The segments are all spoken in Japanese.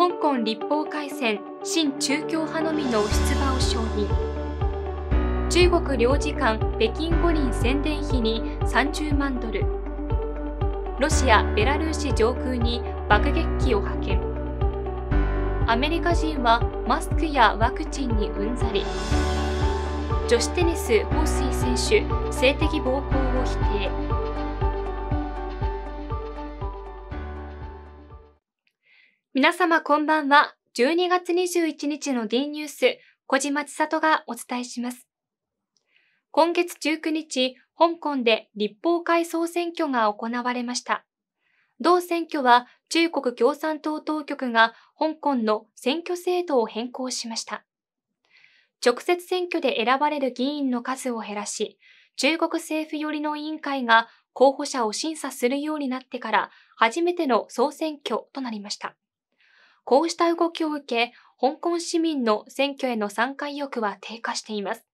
香港立法改選新中共派のみの出馬を承認中国領事館北京五輪宣伝費に30万ドルロシア・ベラルーシ上空に爆撃機を派遣アメリカ人はマスクやワクチンにうんざり女子テニス彭帥選手性的暴行を否定皆様こんばんは。12月21日の D ニュース、小島千里がお伝えします。今月19日、香港で立法会総選挙が行われました。同選挙は中国共産党当局が香港の選挙制度を変更しました。直接選挙で選ばれる議員の数を減らし、中国政府寄りの委員会が候補者を審査するようになってから初めての総選挙となりました。こうした動きを受け、香港市民の選挙への参加意欲は低下しています。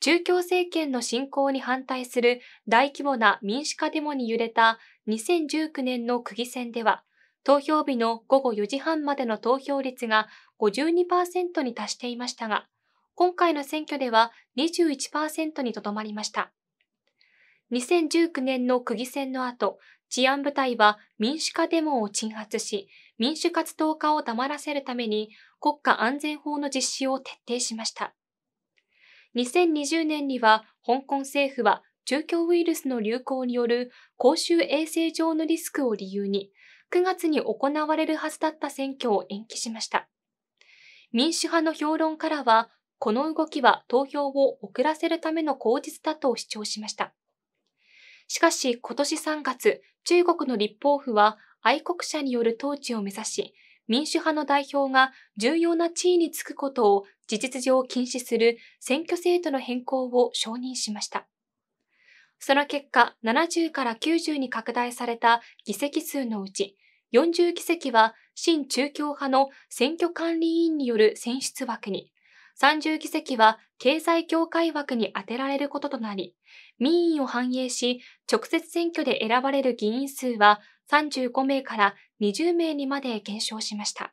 中共政権の侵攻に反対する大規模な民主化デモに揺れた2019年の区議選では、投票日の午後4時半までの投票率が52%に達していましたが、今回の選挙では21%にとどまりました。2019年の区議選の後、治安部隊は民主化デモを鎮圧し、民主活動家を黙らせるために国家安全法の実施を徹底しました。2020年には香港政府は中共ウイルスの流行による公衆衛生上のリスクを理由に9月に行われるはずだった選挙を延期しました。民主派の評論からはこの動きは投票を遅らせるための口実だと主張しました。しかし今年3月、中国の立法府は愛国者による統治を目指し、民主派の代表が重要な地位につくことを事実上禁止する選挙制度の変更を承認しました。その結果、70から90に拡大された議席数のうち、40議席は新中共派の選挙管理委員による選出枠に、30議席は経済協会枠に充てられることとなり、民意を反映し、直接選挙で選ばれる議員数は35名から20名にまで減少しました。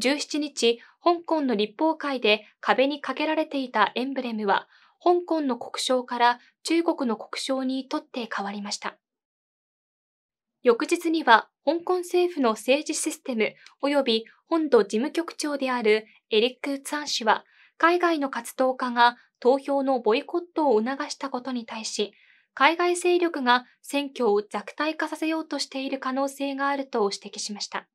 17日、香港の立法会で壁にかけられていたエンブレムは、香港の国章から中国の国章に取って変わりました。翌日には、香港政府の政治システム及び本土事務局長であるエリック・ツァン氏は、海外の活動家が投票のボイコットを促したことに対し、海外勢力が選挙を弱体化させようとしている可能性があると指摘しました。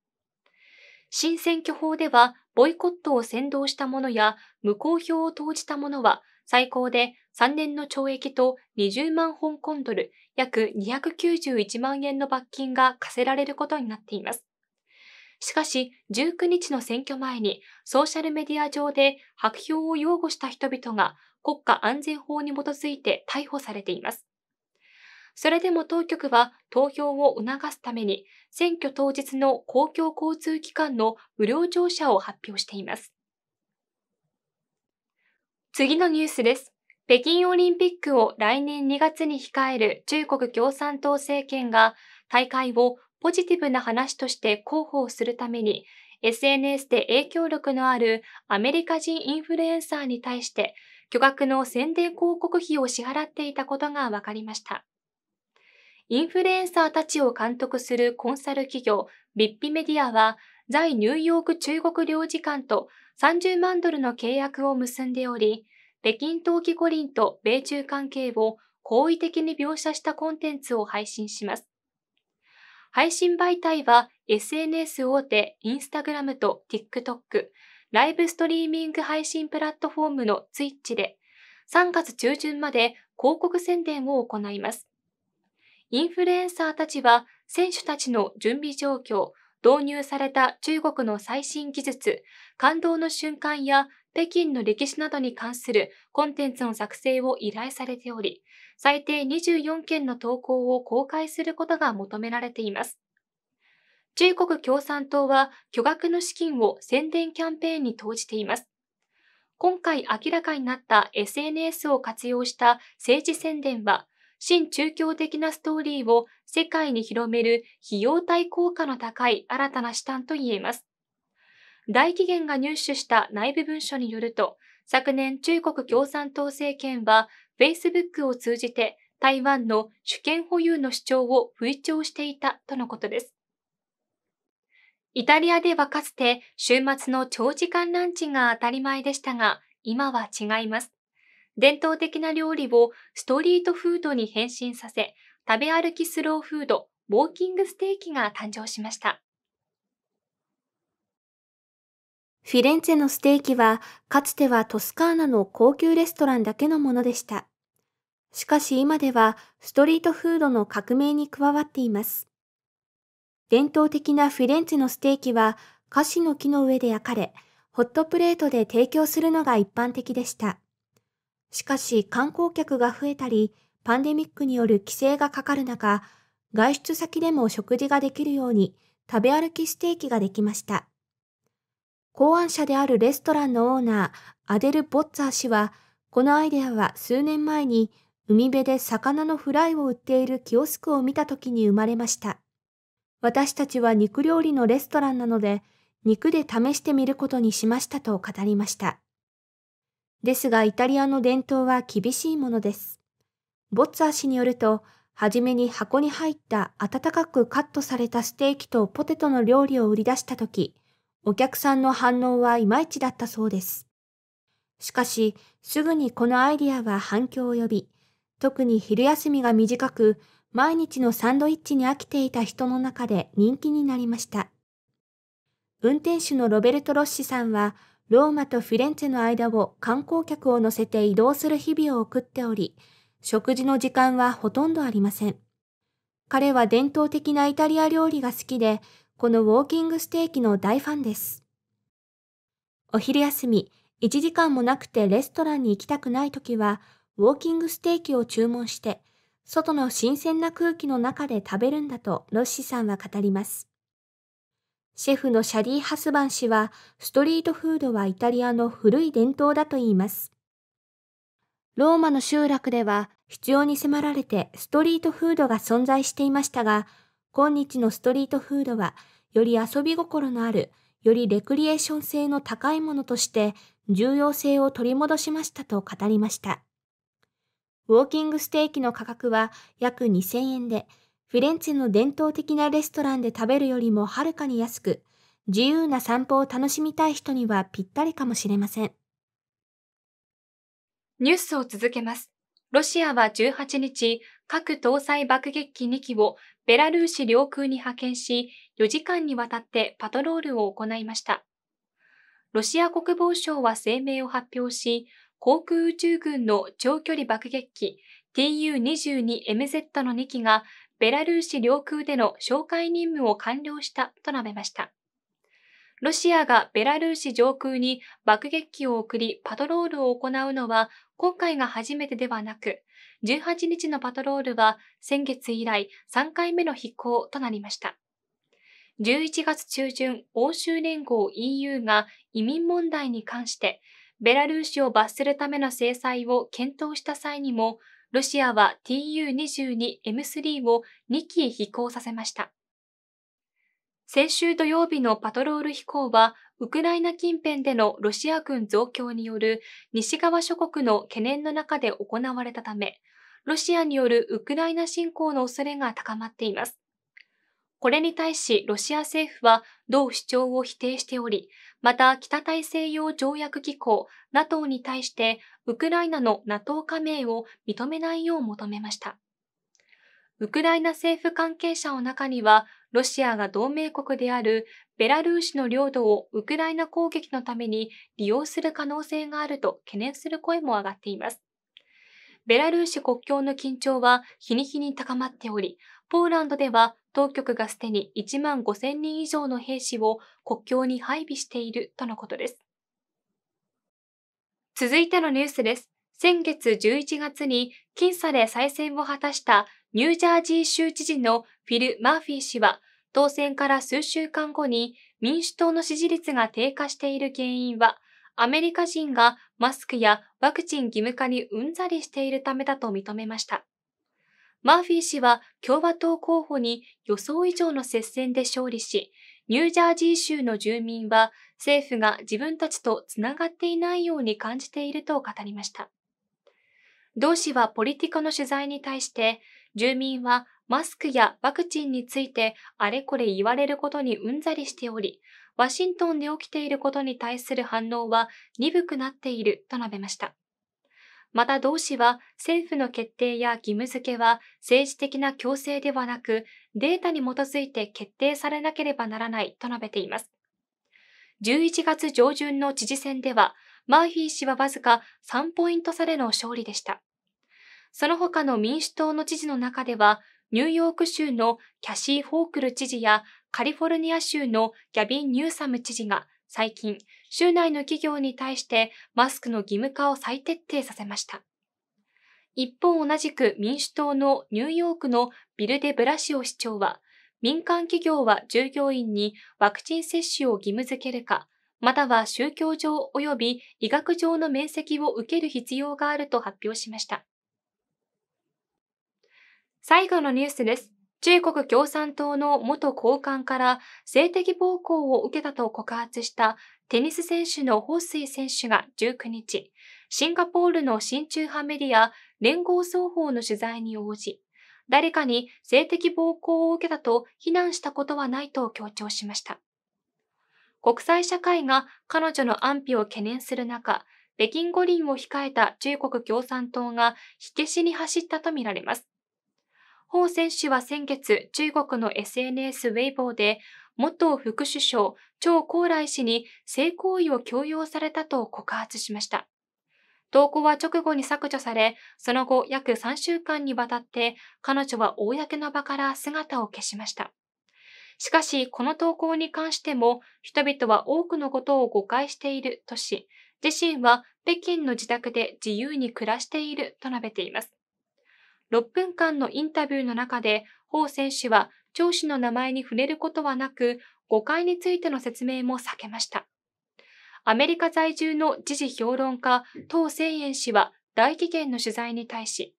新選挙法では、ボイコットを先導した者や無効票を投じた者は、最高で3年の懲役と20万香港ドル、約291万円の罰金が課せられることになっています。しかし、19日の選挙前に、ソーシャルメディア上で白票を擁護した人々が国家安全法に基づいて逮捕されています。それでも当局は投票を促すために、選挙当日の公共交通機関の無料乗車を発表しています。次のニュースです。北京オリンピックを来年2月に控える中国共産党政権が大会をポジティブな話として広報するために SNS で影響力のあるアメリカ人インフルエンサーに対して巨額の宣伝広告費を支払っていたことが分かりました。インフルエンサーたちを監督するコンサル企業、ビッピメディアは、在ニューヨーク中国領事館と30万ドルの契約を結んでおり、北京冬季五輪と米中関係を好意的に描写したコンテンツを配信します。配信媒体は SNS 大手インスタグラムと TikTok、ライブストリーミング配信プラットフォームの Twitch で3月中旬まで広告宣伝を行います。インフルエンサーたちは選手たちの準備状況、導入された中国の最新技術、感動の瞬間や北京の歴史などに関するコンテンツの作成を依頼されており、最低24件の投稿を公開することが求められています。中国共産党は巨額の資金を宣伝キャンペーンに投じています。今回明らかになった SNS を活用した政治宣伝は、新中共的なストーリーを世界に広める費用対効果の高い新たな手段と言えます。大紀元が入手した内部文書によると、昨年中国共産党政権は Facebook を通じて台湾の主権保有の主張を吹聴していたとのことです。イタリアではかつて週末の長時間ランチが当たり前でしたが、今は違います。伝統的な料理をストリートフードに変身させ、食べ歩きスローフード、ウォーキングステーキが誕生しました。フィレンツェのステーキは、かつてはトスカーナの高級レストランだけのものでした。しかし今では、ストリートフードの革命に加わっています。伝統的なフィレンツェのステーキは、菓子の木の上で焼かれ、ホットプレートで提供するのが一般的でした。しかし観光客が増えたり、パンデミックによる規制がかかる中、外出先でも食事ができるように食べ歩きステーキができました。考案者であるレストランのオーナー、アデル・ボッツァー氏は、このアイデアは数年前に海辺で魚のフライを売っているキオスクを見た時に生まれました。私たちは肉料理のレストランなので、肉で試してみることにしましたと語りました。ですがイタリアの伝統は厳しいものです。ボッツァー氏によると、はじめに箱に入った温かくカットされたステーキとポテトの料理を売り出したとき、お客さんの反応はいまいちだったそうです。しかし、すぐにこのアイディアは反響を呼び、特に昼休みが短く、毎日のサンドイッチに飽きていた人の中で人気になりました。運転手のロベルト・ロッシさんは、ローマとフィレンツェの間を観光客を乗せて移動する日々を送っており、食事の時間はほとんどありません。彼は伝統的なイタリア料理が好きで、このウォーキングステーキの大ファンです。お昼休み、1時間もなくてレストランに行きたくない時は、ウォーキングステーキを注文して、外の新鮮な空気の中で食べるんだとロッシさんは語ります。シェフのシャリー・ハスバン氏は、ストリートフードはイタリアの古い伝統だと言います。ローマの集落では、必要に迫られてストリートフードが存在していましたが、今日のストリートフードは、より遊び心のある、よりレクリエーション性の高いものとして重要性を取り戻しましたと語りました。ウォーキングステーキの価格は約2000円で、フィレンツェの伝統的なレストランで食べるよりもはるかに安く、自由な散歩を楽しみたい人にはぴったりかもしれません。ニュースを続けます。ロシアは18日、核搭載爆撃機2機をベラルーシ領空に派遣し、4時間にわたってパトロールを行いました。ロシア国防省は声明を発表し、航空宇宙軍の長距離爆撃機 TU-22MZ の2機がベラルーシ領空での哨戒任務を完了したと述べました。ロシアがベラルーシ上空に爆撃機を送りパトロールを行うのは今回が初めてではなく、18日のパトロールは先月以来3回目の飛行となりました。11月中旬、欧州連合 EU が移民問題に関して、ベラルーシを罰するための制裁を検討した際にも、ロシアは TU-22M3 を2機飛行させました。先週土曜日のパトロール飛行は、ウクライナ近辺でのロシア軍増強による西側諸国の懸念の中で行われたため、ロシアによるウクライナ侵攻の恐れが高まっています。これに対しロシア政府は同主張を否定しており、また北大西洋条約機構 NATO に対してウクライナの NATO 加盟を認めないよう求めました。ウクライナ政府関係者の中には、ロシアが同盟国であるベラルーシの領土をウクライナ攻撃のために利用する可能性があると懸念する声も上がっています。ベラルーシ国境の緊張は日に日に高まっており、ポーランドでは当局がすでに1万5000人以上の兵士を国境に配備しているとのことです。続いてのニュースです。先月11月に僅差で再選を果たしたニュージャージー州知事のフィル・マーフィー氏は、当選から数週間後に民主党の支持率が低下している原因はアメリカ人がマスクやワクチン義務化にうんざりしているためだと認めました。マーフィー氏は共和党候補に予想以上の接戦で勝利し、ニュージャージー州の住民は政府が自分たちとつながっていないように感じていると語りました。同氏はポリティカの取材に対して、住民はマスクやワクチンについてあれこれ言われることにうんざりしており、ワシントンで起きていることに対する反応は鈍くなっていると述べました。また同氏は政府の決定や義務付けは政治的な強制ではなくデータに基づいて決定されなければならないと述べています。11月上旬の知事選ではマーフィー氏はわずか3ポイント差での勝利でした。その他の民主党の知事の中ではニューヨーク州のキャシー・フォークル知事やカリフォルニア州のギャビン・ニューサム知事が最近、州内の企業に対してマスクの義務化を再徹底させました。一方同じく民主党のニューヨークのビルデ・ブラシオ市長は、民間企業は従業員にワクチン接種を義務付けるか、または宗教上及び医学上の面積を受ける必要があると発表しました。最後のニュースです。中国共産党の元高官から性的暴行を受けたと告発したテニス選手のホウ・スイ選手が19日、シンガポールの親中派メディア連合双方の取材に応じ、誰かに性的暴行を受けたと非難したことはないと強調しました。国際社会が彼女の安否を懸念する中、北京五輪を控えた中国共産党が火消しに走ったとみられます。ホウ選手は先月、中国の SNS ウェイボーで、元副首相、張高麗氏に性行為を強要されたと告発しました。投稿は直後に削除され、その後約3週間にわたって彼女は公の場から姿を消しました。しかし、この投稿に関しても、人々は多くのことを誤解しているとし、自身は北京の自宅で自由に暮らしていると述べています。6分間のインタビューの中で、ホウ選手は張氏の名前に触れることはなく、誤解についての説明も避けました。アメリカ在住の時事評論家、唐千円氏は大紀元の取材に対し、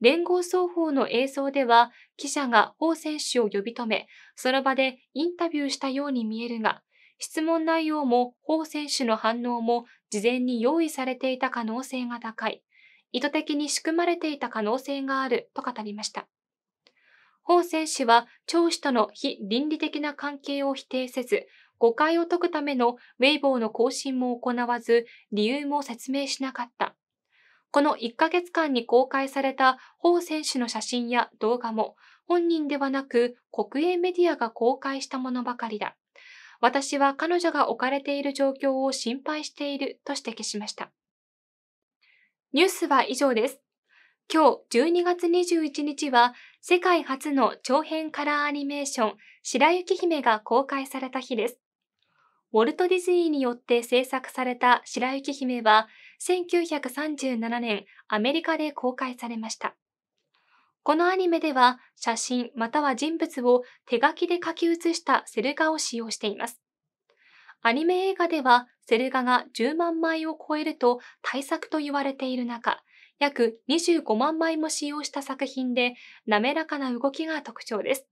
連合双方の映像では記者が彭選手を呼び止め、その場でインタビューしたように見えるが、質問内容も彭選手の反応も事前に用意されていた可能性が高い。意図的に仕組まれていた可能性があると語りました。法選氏は長子との非倫理的な関係を否定せず、誤解を解くためのウェイボーの更新も行わず、理由も説明しなかった。この1ヶ月間に公開された法選手の写真や動画も、本人ではなく国営メディアが公開したものばかりだ。私は彼女が置かれている状況を心配していると指摘しました。ニュースは以上です。今日12月21日は世界初の長編カラーアニメーション白雪姫が公開された日です。ウォルト・ディズニーによって制作された白雪姫は1937年アメリカで公開されました。このアニメでは写真または人物を手書きで書き写したセル画を使用しています。アニメ映画ではセル画が10万枚を超えると大作と言われている中、約25万枚も使用した作品で滑らかな動きが特徴です。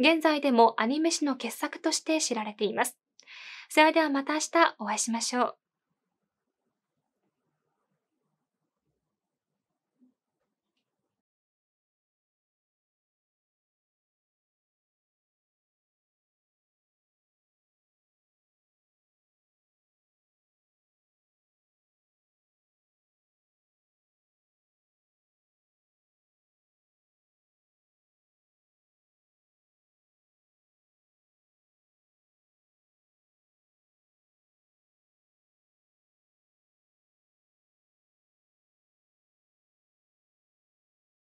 現在でもアニメ史の傑作として知られています。それではまた明日お会いしましょう。